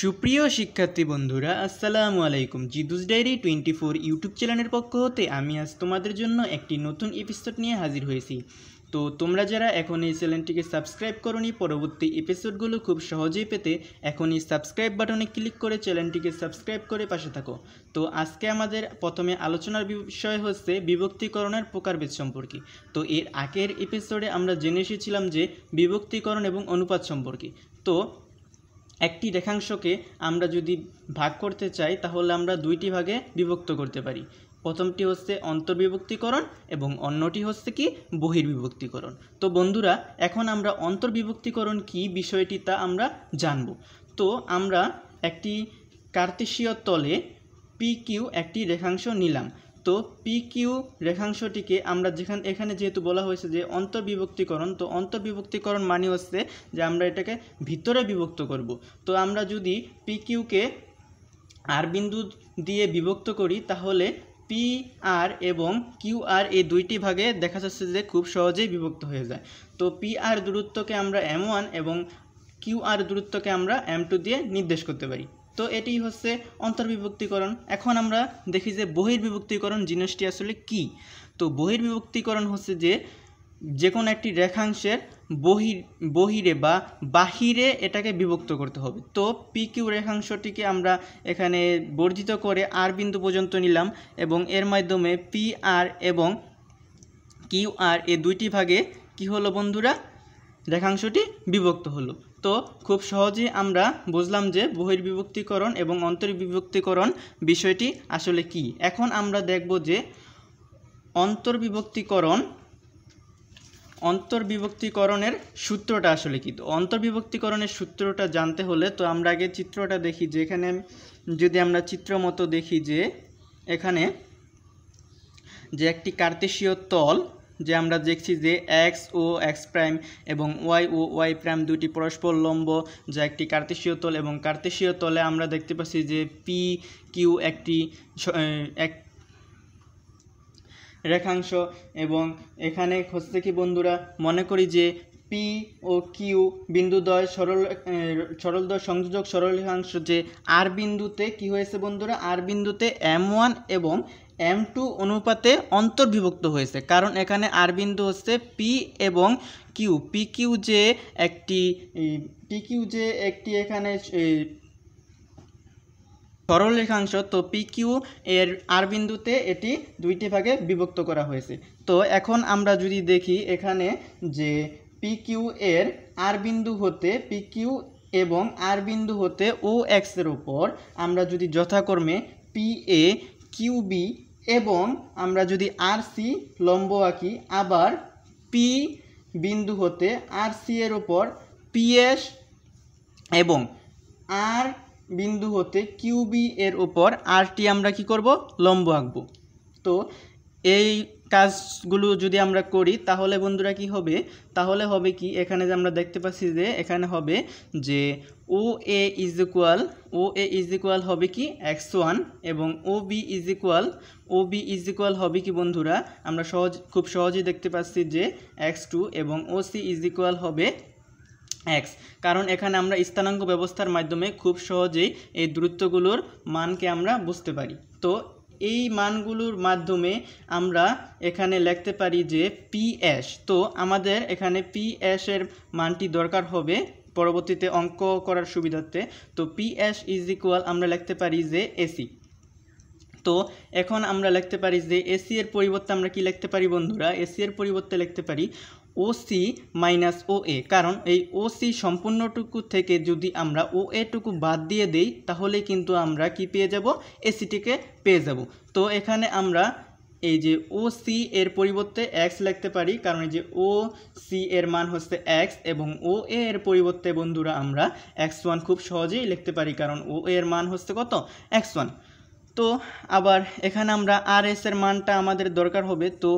সুপ্রিয় শিক্ষার্থী বন্ধুরা আসসালামু আলাইকুম জিদুস ডায়েরি টোয়েন্টি ফোর ইউটিউব চ্যানেলের পক্ষ হতে আমি আজ তোমাদের জন্য একটি নতুন এপিসোড নিয়ে হাজির হয়েছি তো তোমরা যারা এখন এই চ্যানেলটিকে সাবস্ক্রাইব করনি পরবর্তী এপিসোডগুলো খুব সহজেই পেতে এখন এই সাবস্ক্রাইব বাটনে ক্লিক করে চ্যানেলটিকে সাবস্ক্রাইব করে পাশে থাকো তো আজকে আমাদের প্রথমে আলোচনার বিষয় হচ্ছে বিভক্তিকরণের প্রকারভেদ সম্পর্কে তো এর আগের এপিসোডে আমরা জেনে এসেছিলাম যে বিভক্তিকরণ এবং অনুপাত সম্পর্কে তো একটি রেখাংশকে আমরা যদি ভাগ করতে চাই তাহলে আমরা দুইটি ভাগে বিভক্ত করতে পারি প্রথমটি হচ্ছে অন্তর্বিভক্তিকরণ এবং অন্যটি হচ্ছে কি বহির্বিভক্তিকরণ তো বন্ধুরা এখন আমরা অন্তর্বিভক্তিকরণ কি বিষয়টি তা আমরা জানব তো আমরা একটি কার্তেশীয় তলে পি কিউ একটি রেখাংশ নিলাম তো পি কিউ রেখাংশটিকে আমরা যেখানে এখানে যেহেতু বলা হয়েছে যে অন্তর্বিভক্তিকরণ তো অন্তর্বিভক্তিকরণ মানে হচ্ছে যে আমরা এটাকে ভিতরে বিভক্ত করব তো আমরা যদি পি কিউকে আর বিন্দু দিয়ে বিভক্ত করি তাহলে পি আর এবং কিউ আর এই দুইটি ভাগে দেখা যাচ্ছে যে খুব সহজেই বিভক্ত হয়ে যায় তো পি আর দূরত্বকে আমরা এম ওয়ান এবং কিউ আর দূরত্বকে আমরা এম টু দিয়ে নির্দেশ করতে পারি তো এটি হচ্ছে অন্তর্বিভক্তিকরণ এখন আমরা দেখি যে বহির্বিভক্তিকরণ জিনিসটি আসলে কি তো বহির্বিভক্তিকরণ হচ্ছে যে যে কোনো একটি রেখাংশের বহির বহিরে বা বাহিরে এটাকে বিভক্ত করতে হবে তো পি কিউ রেখাংশটিকে আমরা এখানে বর্ধিত করে আর বিন্দু পর্যন্ত নিলাম এবং এর মাধ্যমে পি আর এবং কিউ আর এ দুইটি ভাগে কি হলো বন্ধুরা রেখাংশটি বিভক্ত হলো তো খুব সহজেই আমরা বুঝলাম যে বহির্বিভক্তিকরণ এবং অন্তর্বিভক্তিকরণ বিষয়টি আসলে কি এখন আমরা দেখব যে অন্তর্বিভক্তিকরণ অন্তর্বিভক্তিকরণের সূত্রটা আসলে কি তো অন্তর্বিভক্তিকরণের সূত্রটা জানতে হলে তো আমরা আগে চিত্রটা দেখি যে এখানে যদি আমরা চিত্র মতো দেখি যে এখানে যে একটি কার্তেশীয় তল যে আমরা দেখছি যে এক্স ও এক্স প্রাইম এবং ওয়াই ও ওয়াই প্রাইম দুটি পরস্পর লম্ব যা একটি কার্তেশীয় তল এবং কার্তেশীয় তলে আমরা দেখতে পাচ্ছি যে পি কিউ একটি এক রেখাংশ এবং এখানে হচ্ছে কি বন্ধুরা মনে করি যে পি ও কিউ বিন্দুদ্বয় সরল সরলদ্বয় সংযোজক সরলরেখাংশ যে আর বিন্দুতে কি হয়েছে বন্ধুরা আর বিন্দুতে এম ওয়ান এবং এম টু অনুপাতে অন্তর্বিভক্ত হয়েছে কারণ এখানে আর বিন্দু হচ্ছে পি এবং কিউ পি কিউ যে একটি পি কিউ যে একটি এখানে সরল রেখাংশ তো পি কিউ এর আর বিন্দুতে এটি দুইটি ভাগে বিভক্ত করা হয়েছে তো এখন আমরা যদি দেখি এখানে যে পিকিউ এর আর বিন্দু হতে পিকিউ এবং আর বিন্দু হতে ও এক্সের ওপর আমরা যদি যথাক্রমে পি এ কিউবি এবং আমরা যদি আর সি লম্ব আঁকি আবার পি বিন্দু হতে আর সি এর ওপর পিএস এবং আর বিন্দু হতে কিউবি এর ওপর আরটি আমরা কি করব লম্ব আঁকব তো এই কাজগুলো যদি আমরা করি তাহলে বন্ধুরা কি হবে তাহলে হবে কি এখানে যে আমরা দেখতে পাচ্ছি যে এখানে হবে যে O A is equal O A is equal হবে কি এক্স ওয়ান এবং O B is equal O B is equal হবে কি বন্ধুরা আমরা সহজ খুব সহজেই দেখতে পাচ্ছি যে এক্স টু এবং ও সি ইজ ইকুয়াল হবে এক্স কারণ এখানে আমরা স্থানাঙ্ক ব্যবস্থার মাধ্যমে খুব সহজেই এই দূরত্বগুলোর মানকে আমরা বুঝতে পারি তো এই মানগুলোর মাধ্যমে আমরা এখানে লিখতে পারি যে পিএস তো আমাদের এখানে পিএস এর মানটি দরকার হবে পরবর্তীতে অঙ্ক করার সুবিধার্থে তো পিএস ইজ ইকুয়াল আমরা লিখতে পারি যে এসি তো এখন আমরা লিখতে পারি যে এসি এর পরিবর্তে আমরা কি লিখতে পারি বন্ধুরা এসি এর পরিবর্তে লিখতে পারি ও সি মাইনাস ও এ কারণ এই ও সি সম্পূর্ণটুকু থেকে যদি আমরা ও এটুকু বাদ দিয়ে দিই তাহলে কিন্তু আমরা কি পেয়ে যাব এসিটিকে পেয়ে যাব তো এখানে আমরা এই যে ও সি এর পরিবর্তে এক্স লিখতে পারি কারণ এই যে ও সি এর মান হচ্ছে এক্স এবং ও এ এর পরিবর্তে বন্ধুরা আমরা এক্স ওয়ান খুব সহজেই লিখতে পারি কারণ ও এর মান হচ্ছে কত এক্স ওয়ান তো আবার এখানে আমরা আর এস এর মানটা আমাদের দরকার হবে তো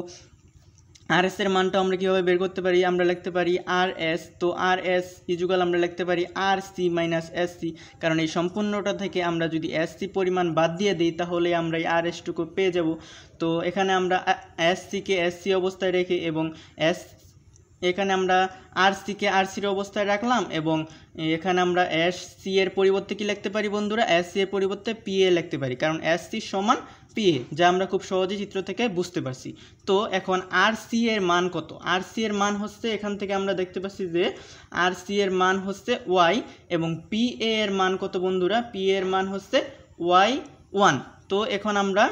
আর এস এর মানটা আমরা কীভাবে বের করতে পারি আমরা লিখতে পারি আর এস তো আর এস ইজুগাল আমরা লিখতে পারি আর সি মাইনাস এস সি কারণ এই সম্পূর্ণটা থেকে আমরা যদি এস সি পরিমাণ বাদ দিয়ে দিই তাহলে আমরা এই আর এসটুকু পেয়ে যাব তো এখানে আমরা এস সিকে এস সি অবস্থায় রেখে এবং এস এখানে আমরা আর সিকে আর সির অবস্থায় রাখলাম এবং এখানে আমরা এস সি এর পরিবর্তে কি লিখতে পারি বন্ধুরা এস সি এর পরিবর্তে পি এ লিখতে পারি কারণ এস সি সমান এ যা আমরা খুব সহজে চিত্র থেকে বুঝতে পারছি তো এখন আর সি এর মান কত আর সি এর মান হচ্ছে এখান থেকে আমরা দেখতে পাচ্ছি যে আর সি এর মান হচ্ছে ওয়াই এবং পি এ এর মান কত বন্ধুরা পি এর মান হচ্ছে ওয়াই ওয়ান তো এখন আমরা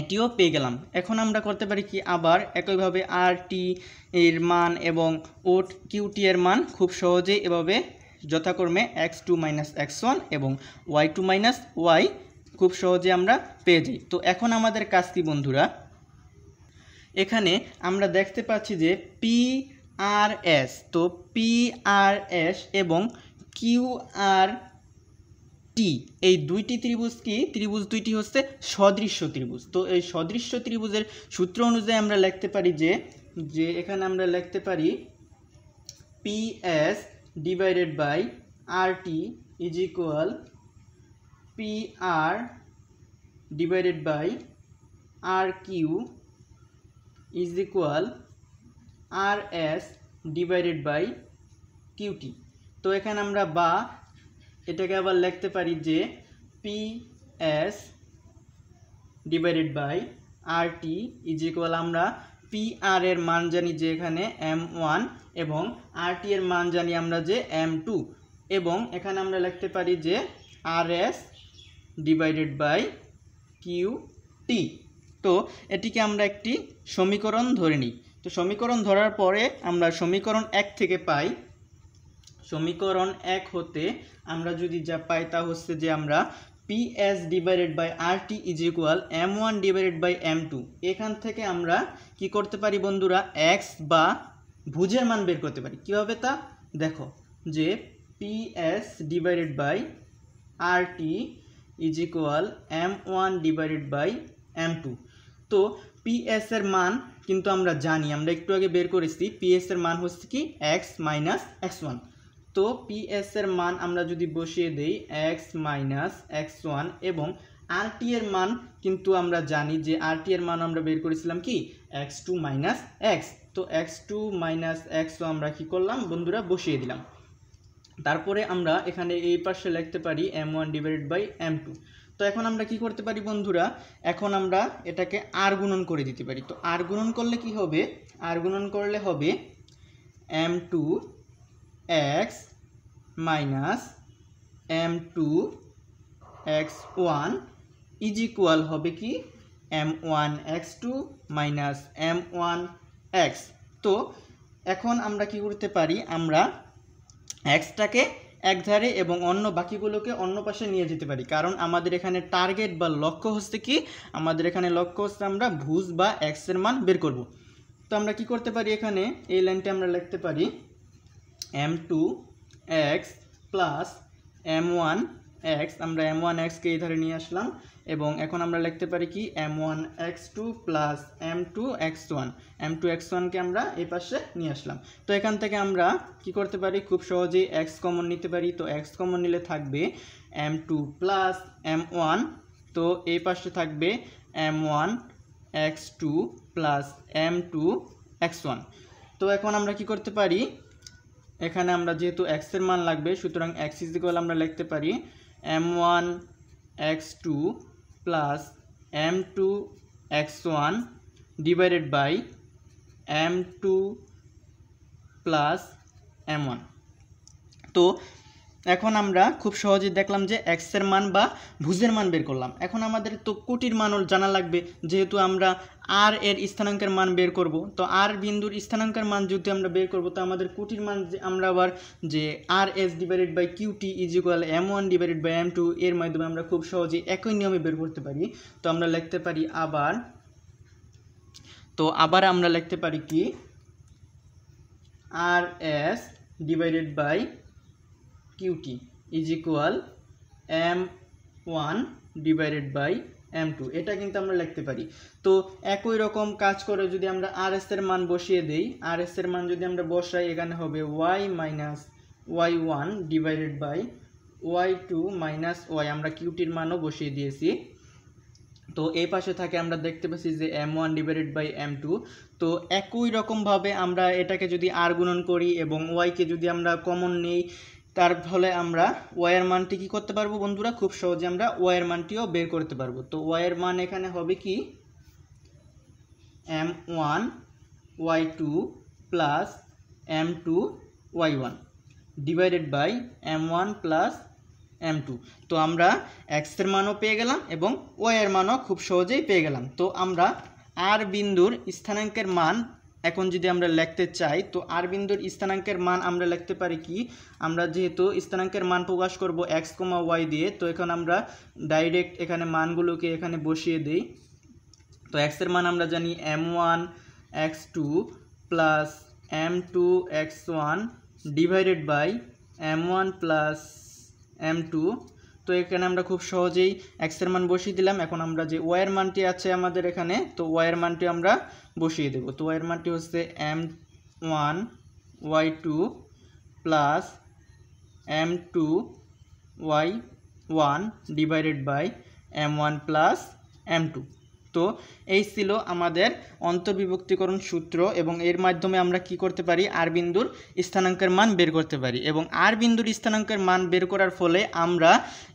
এটিও পেয়ে গেলাম এখন আমরা করতে পারি কি আবার একইভাবে আর টি এর মান এবং ওট কিউটি এর মান খুব সহজেই এভাবে যথাক্রমে X two minus X one এবং ওয়াই টু মাইনাস ওয়াই খুব সহজে আমরা পেয়ে যাই তো এখন আমাদের কাজ কি বন্ধুরা এখানে আমরা দেখতে পাচ্ছি যে পি আর এস তো পি আর এস এবং কিউ আর টি এই দুইটি ত্রিভুজ কি ত্রিভুজ দুইটি হচ্ছে সদৃশ্য ত্রিভুজ তো এই সদৃশ্য ত্রিভুজের সূত্র অনুযায়ী আমরা লিখতে পারি যে যে এখানে আমরা লিখতে পারি P S divided by R T is equal P R divided by R Q is equal R S divided by q t তো এখানে আমরা বা এটাকে আবার লিখতে পারি যে P S divided by R T is equal আমরা পি আর এর মান জানি যে এখানে এম ওয়ান এবং আর টি এর মান জানি আমরা যে এম টু এবং এখানে আমরা লিখতে পারি যে R S divided by Q T তো এটিকে আমরা একটি সমীকরণ ধরে নিই তো সমীকরণ ধরার পরে আমরা সমীকরণ এক থেকে পাই সমীকরণ এক হতে আমরা যদি যা পাই তা হচ্ছে যে আমরা P S divided by R T is equal M one divided by M two এখান থেকে আমরা কি করতে পারি বন্ধুরা এক্স বা ভুজের মান বের করতে পারি কীভাবে তা দেখো যে P S divided by R T is equal M one divided by M two তো পিএস এর মান কিন্তু আমরা জানি আমরা একটু আগে বের করেছি পিএস এর মান হচ্ছে কি এক্স মাইনাস এক্স ওয়ান তো পিএস এর মান আমরা যদি বসিয়ে দেই এক্স মাইনাস এক্স ওয়ান এবং আরটি এর মান কিন্তু আমরা জানি যে আরটি এর মান আমরা বের করেছিলাম কি এক্স টু মাইনাস এক্স তো এক্স টু মাইনাস এক্স আমরা কী করলাম বন্ধুরা বসিয়ে দিলাম তারপরে আমরা এখানে এই পাশে লিখতে পারি M one divided by M two তো এখন আমরা কি করতে পারি বন্ধুরা এখন আমরা এটাকে আর গুণন করে দিতে পারি তো আর গুণন করলে কি হবে আর গুণন করলে হবে M two X minus M two X one is equal হবে কি M one X two minus M one X তো এখন আমরা কি করতে পারি আমরা এক্সটাকে একধারে এবং অন্য বাকিগুলোকে অন্য পাশে নিয়ে যেতে পারি কারণ আমাদের এখানে টার্গেট বা লক্ষ্য হচ্ছে কি আমাদের এখানে লক্ষ্য হচ্ছে আমরা ভুজ বা এক্সের মান বের করব তো আমরা কি করতে পারি এখানে এই লাইনটি আমরা লিখতে পারি M two X plus M one X আমরা এম ওয়ান এক্সকে এই ধারে নিয়ে আসলাম এবং এখন আমরা লিখতে পারি কি M one X two plus M two X one M two X ওয়ানকে আমরা এই পাশে নিয়ে আসলাম তো এখান থেকে আমরা কি করতে পারি খুব সহজেই এক্স কমন নিতে পারি তো এক্স কমন নিলে থাকবে M two plus M one তো এই পাশে থাকবে M one X two plus M two X one তো এখন আমরা কি করতে পারি এখানে আমরা যেহেতু এক্সের মান লাগবে সুতরাং এক্স ইজিক্যাল আমরা লিখতে পারি M one X two plus M two X one divided by M two plus M one तो এখন আমরা খুব সহজে দেখলাম যে এক্সের মান বা ভুজের মান বের করলাম এখন আমাদের তো কোটির মানও জানা লাগবে যেহেতু আমরা আর এর স্থানাঙ্কের মান বের করব তো আর বিন্দুর স্থানাঙ্কের মান যদি আমরা বের করব তো আমাদের কোটির মান যে আমরা আবার যে R S divided by QT is equal M one divided by M two এর মাধ্যমে আমরা খুব সহজে একই নিয়মে বের করতে পারি তো আমরা লিখতে পারি আবার তো আবার আমরা লিখতে পারি কি R S divided by QT is equal M one divided by M two এটা কিন্তু আমরা লিখতে পারি তো একই রকম কাজ করে যদি আমরা আর এস এর মান বসিয়ে দেই আর এস এর মান যদি আমরা বসাই এখানে হবে Y minus Y one divided by Y two minus Y আমরা কিউটির মানও বসিয়ে দিয়েছি তো এই পাশে থাকে আমরা দেখতে পাচ্ছি যে M one divided by M two তো একই রকমভাবে আমরা এটাকে যদি আর গুণন করি এবং ওয়াইকে যদি আমরা কমন নেই তার ফলে আমরা ওয়াইয়ের মানটি কি করতে পারবো বন্ধুরা খুব সহজে আমরা ওয়াইয়ের মানটিও বের করতে পারবো তো ওয়াইয়ের মান এখানে হবে কি M one Y two plus M two Y one divided by M one plus M two তো আমরা এক্সের মানও পেয়ে গেলাম এবং ওয়াইয়ের মানও খুব সহজেই পেয়ে গেলাম তো আমরা আর বিন্দুর স্থানাঙ্কের মান এখন যদি আমরা লিখতে চাই তো আর বিন্দুর স্থানাঙ্কের মান আমরা লিখতে পারি কি আমরা যেহেতু স্থানাঙ্কের মান প্রকাশ করব এক্স কমা ওয়াই দিয়ে তো এখন আমরা ডাইরেক্ট এখানে মানগুলোকে এখানে বসিয়ে দিই তো এক্সের মান আমরা জানি M one X two plus M two X one divided by M one plus M two তো এখানে আমরা খুব সহজেই এক্সের মান বসিয়ে দিলাম এখন আমরা যে ওয়াইয়ের মানটি আছে আমাদের এখানে তো ওয়াইয়ের মানটি আমরা বসিয়ে দেব তো ওয়াইয়ের মানটি হচ্ছে M one Y two plus M two Y one divided by M one plus M two তো এই ছিল আমাদের অন্তর্বিভক্তিকরণ সূত্র এবং এর মাধ্যমে আমরা কি করতে পারি আর বিন্দুর স্থানাঙ্কের মান বের করতে পারি এবং আর বিন্দুর স্থানাঙ্কের মান বের করার ফলে আমরা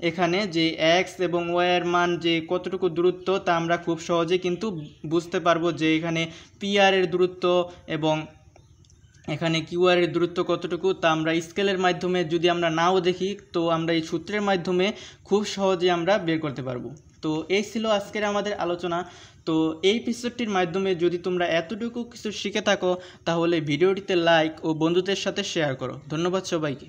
এখানে যে এক্স এবং ওয়ের মান যে কতটুকু দূরত্ব তা আমরা খুব সহজে কিন্তু বুঝতে পারবো যে এখানে পিআরের দূরত্ব এবং এখানে কিউআরের দূরত্ব কতটুকু তা আমরা স্কেলের মাধ্যমে যদি আমরা নাও দেখি তো আমরা এই সূত্রের মাধ্যমে খুব সহজে আমরা বের করতে পারবো তো এই ছিল আজকের আমাদের আলোচনা তো এই এপিসোডটির মাধ্যমে যদি তোমরা এতটুকু কিছু শিখে থাকো তাহলে ভিডিওটিতে লাইক ও বন্ধুদের সাথে শেয়ার করো ধন্যবাদ সবাইকে